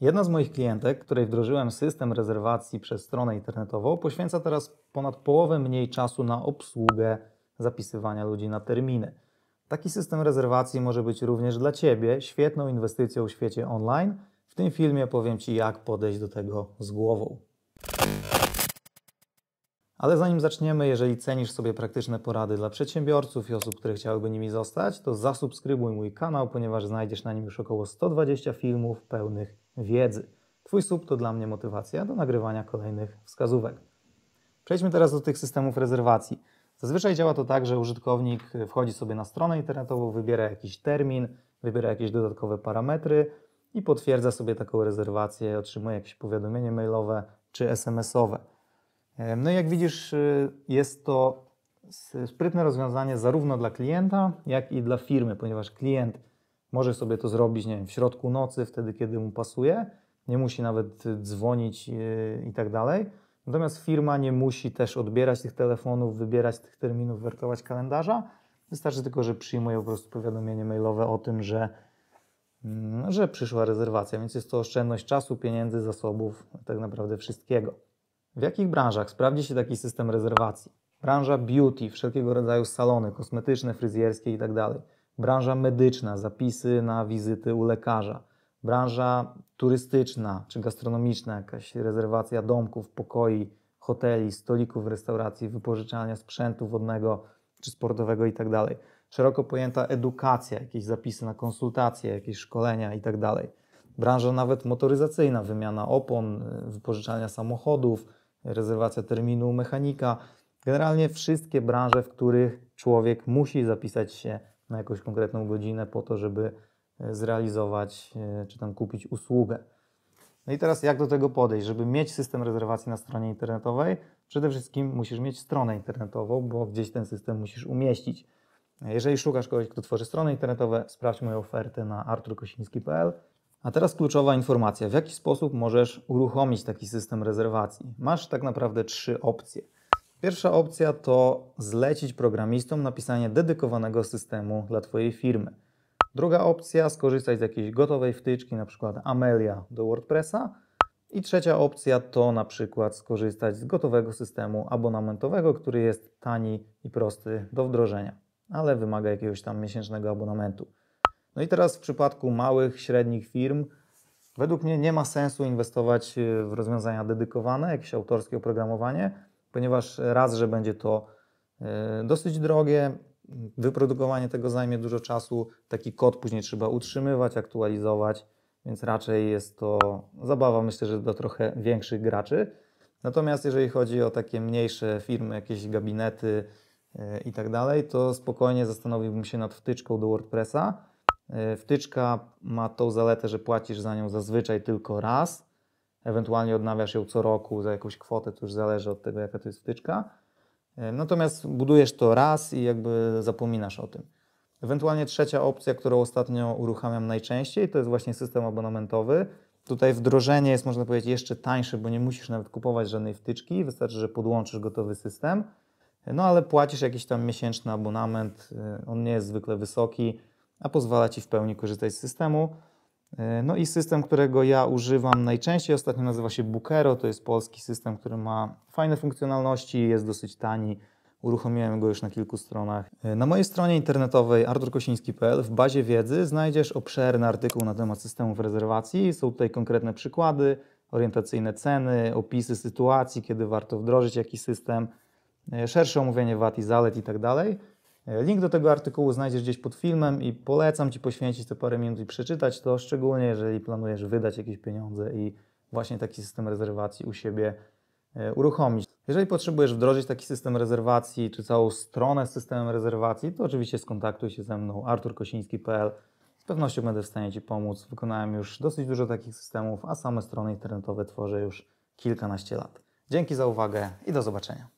Jedna z moich klientek, której wdrożyłem system rezerwacji przez stronę internetową, poświęca teraz ponad połowę mniej czasu na obsługę zapisywania ludzi na terminy. Taki system rezerwacji może być również dla Ciebie świetną inwestycją w świecie online. W tym filmie powiem Ci, jak podejść do tego z głową. Ale zanim zaczniemy, jeżeli cenisz sobie praktyczne porady dla przedsiębiorców i osób, które chciałyby nimi zostać, to zasubskrybuj mój kanał, ponieważ znajdziesz na nim już około 120 filmów pełnych wiedzy. Twój sub to dla mnie motywacja do nagrywania kolejnych wskazówek. Przejdźmy teraz do tych systemów rezerwacji. Zazwyczaj działa to tak, że użytkownik wchodzi sobie na stronę internetową, wybiera jakiś termin, wybiera jakieś dodatkowe parametry i potwierdza sobie taką rezerwację, otrzymuje jakieś powiadomienie mailowe czy SMS-owe. No i jak widzisz, y, jest to sprytne rozwiązanie zarówno dla klienta, jak i dla firmy, ponieważ klient może sobie to zrobić, nie wiem, w środku nocy, wtedy, kiedy mu pasuje. Nie musi nawet dzwonić e, i tak dalej. Natomiast firma nie musi też odbierać tych telefonów, wybierać tych terminów, wertować kalendarza. Wystarczy tylko, że przyjmuje po prostu powiadomienie mailowe o tym, że, mm, że przyszła rezerwacja, więc jest to oszczędność czasu, pieniędzy, zasobów, tak naprawdę wszystkiego. W jakich branżach sprawdzi się taki system rezerwacji? Branża beauty, wszelkiego rodzaju salony kosmetyczne, fryzjerskie itd. Tak branża medyczna, zapisy na wizyty u lekarza, branża turystyczna czy gastronomiczna, jakaś rezerwacja domków, pokoi, hoteli, stolików, restauracji, wypożyczania sprzętu wodnego czy sportowego itd. Tak Szeroko pojęta edukacja, jakieś zapisy na konsultacje, jakieś szkolenia itd. Tak branża nawet motoryzacyjna, wymiana opon, y, wypożyczania samochodów, rezerwacja terminu mechanika. Generalnie wszystkie branże, w których człowiek musi zapisać się na jakąś konkretną godzinę po to, żeby e, zrealizować e, czy tam kupić usługę. No i teraz jak do tego podejść? Żeby mieć system rezerwacji na stronie internetowej, przede wszystkim musisz mieć stronę internetową, bo gdzieś ten system musisz umieścić. Jeżeli szukasz kogoś, kto tworzy strony internetowe, sprawdź moją ofertę na arturkosiński.pl. A teraz kluczowa informacja. W jaki sposób możesz uruchomić taki system rezerwacji? Masz tak naprawdę trzy opcje – Pierwsza opcja to zlecić programistom napisanie dedykowanego systemu dla Twojej firmy. Druga opcja skorzystać z jakiejś gotowej wtyczki, na przykład Amelia do WordPressa. I trzecia opcja to na przykład skorzystać z gotowego systemu abonamentowego, który jest tani i prosty do wdrożenia, ale wymaga jakiegoś tam miesięcznego abonamentu. No i teraz w przypadku małych, średnich firm, według mnie nie ma sensu inwestować w rozwiązania dedykowane, jakieś autorskie oprogramowanie ponieważ raz, że będzie to e, dosyć drogie, wyprodukowanie tego zajmie dużo czasu, taki kod później trzeba utrzymywać, aktualizować, więc raczej jest to zabawa, myślę, że dla trochę większych graczy. Natomiast jeżeli chodzi o takie mniejsze firmy, jakieś gabinety e, i tak dalej, to spokojnie zastanowiłbym się nad wtyczką do WordPressa. E, wtyczka ma tą zaletę, że płacisz za nią zazwyczaj tylko raz, ewentualnie odnawiasz ją co roku za jakąś kwotę, to już zależy od tego, jaka to jest wtyczka. E, natomiast budujesz to raz i jakby zapominasz o tym. Ewentualnie trzecia opcja, którą ostatnio uruchamiam najczęściej, to jest właśnie system abonamentowy. Tutaj wdrożenie jest, można powiedzieć, jeszcze tańsze, bo nie musisz nawet kupować żadnej wtyczki, wystarczy, że podłączysz gotowy system. No ale płacisz jakiś tam miesięczny abonament, e, on nie jest zwykle wysoki, a pozwala ci w pełni korzystać z systemu. E, no i system, którego ja używam najczęściej ostatnio nazywa się Bookero. To jest polski system, który ma fajne funkcjonalności, jest dosyć tani. Uruchomiłem go już na kilku stronach. E, na mojej stronie internetowej arturkosiński.pl w bazie wiedzy znajdziesz obszerny artykuł na temat systemów rezerwacji. Są tutaj konkretne przykłady, orientacyjne ceny, opisy sytuacji, kiedy warto wdrożyć jakiś system, e, szersze omówienie wad i zalet itd. Tak Link do tego artykułu znajdziesz gdzieś pod filmem i polecam Ci poświęcić te parę minut i przeczytać to, szczególnie jeżeli planujesz wydać jakieś pieniądze i właśnie taki system rezerwacji u siebie e, uruchomić. Jeżeli potrzebujesz wdrożyć taki system rezerwacji czy całą stronę z systemem rezerwacji, to oczywiście skontaktuj się ze mną arturkosiński.pl. Z pewnością będę w stanie Ci pomóc. Wykonałem już dosyć dużo takich systemów, a same strony internetowe tworzę już kilkanaście lat. Dzięki za uwagę i do zobaczenia.